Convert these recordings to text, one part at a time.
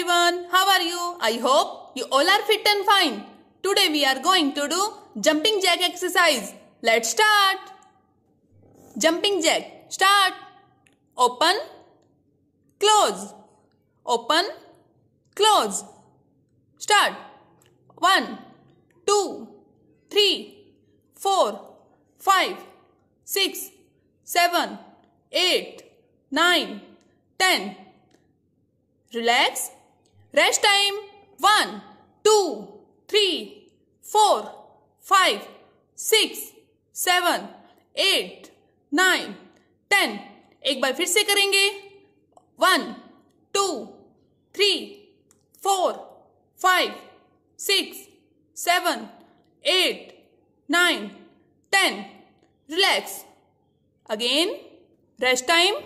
everyone, how are you? I hope you all are fit and fine. Today we are going to do jumping jack exercise. Let's start. Jumping jack, start. Open, close, open, close. Start. One, two, three, four, five, six, seven, eight, nine, ten. Relax rest time one two three four five six seven eight nine ten एक बार फिर से करेंगे one two three four five six seven eight nine ten relax again rest time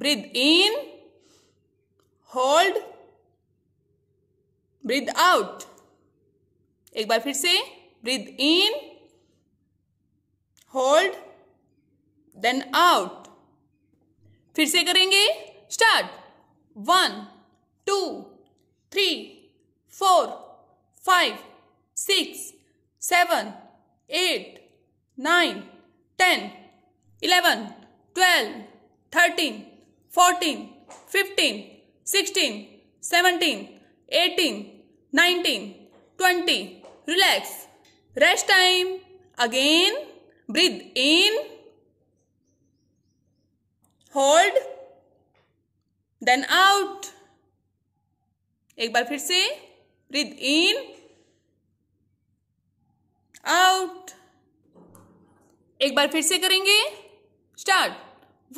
breathe in hold breathe out एक बार फिर से breathe in hold then out फिर से करेंगे start one two three four five six seven eight nine ten eleven twelve thirteen fourteen fifteen sixteen seventeen eighteen nineteen twenty relax rest time again breathe in hold then out एक बार फिर से breath in out एक बार फिर से करेंगे start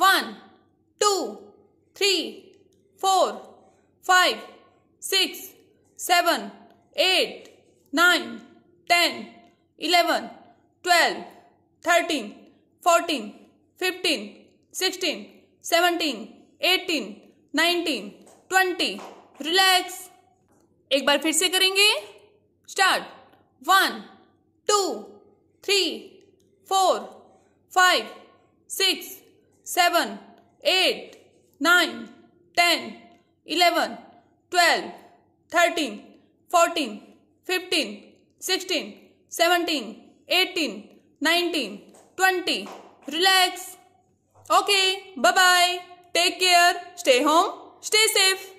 one two three four five six seven eight nine ten eleven twelve thirteen fourteen fifteen sixteen seventeen eighteen nineteen twenty relax एक बार फिर से करेंगे start one two three four five six seven eight nine ten eleven twelve thirteen fourteen fifteen sixteen seventeen eighteen nineteen twenty relax okay bye bye take care stay home stay safe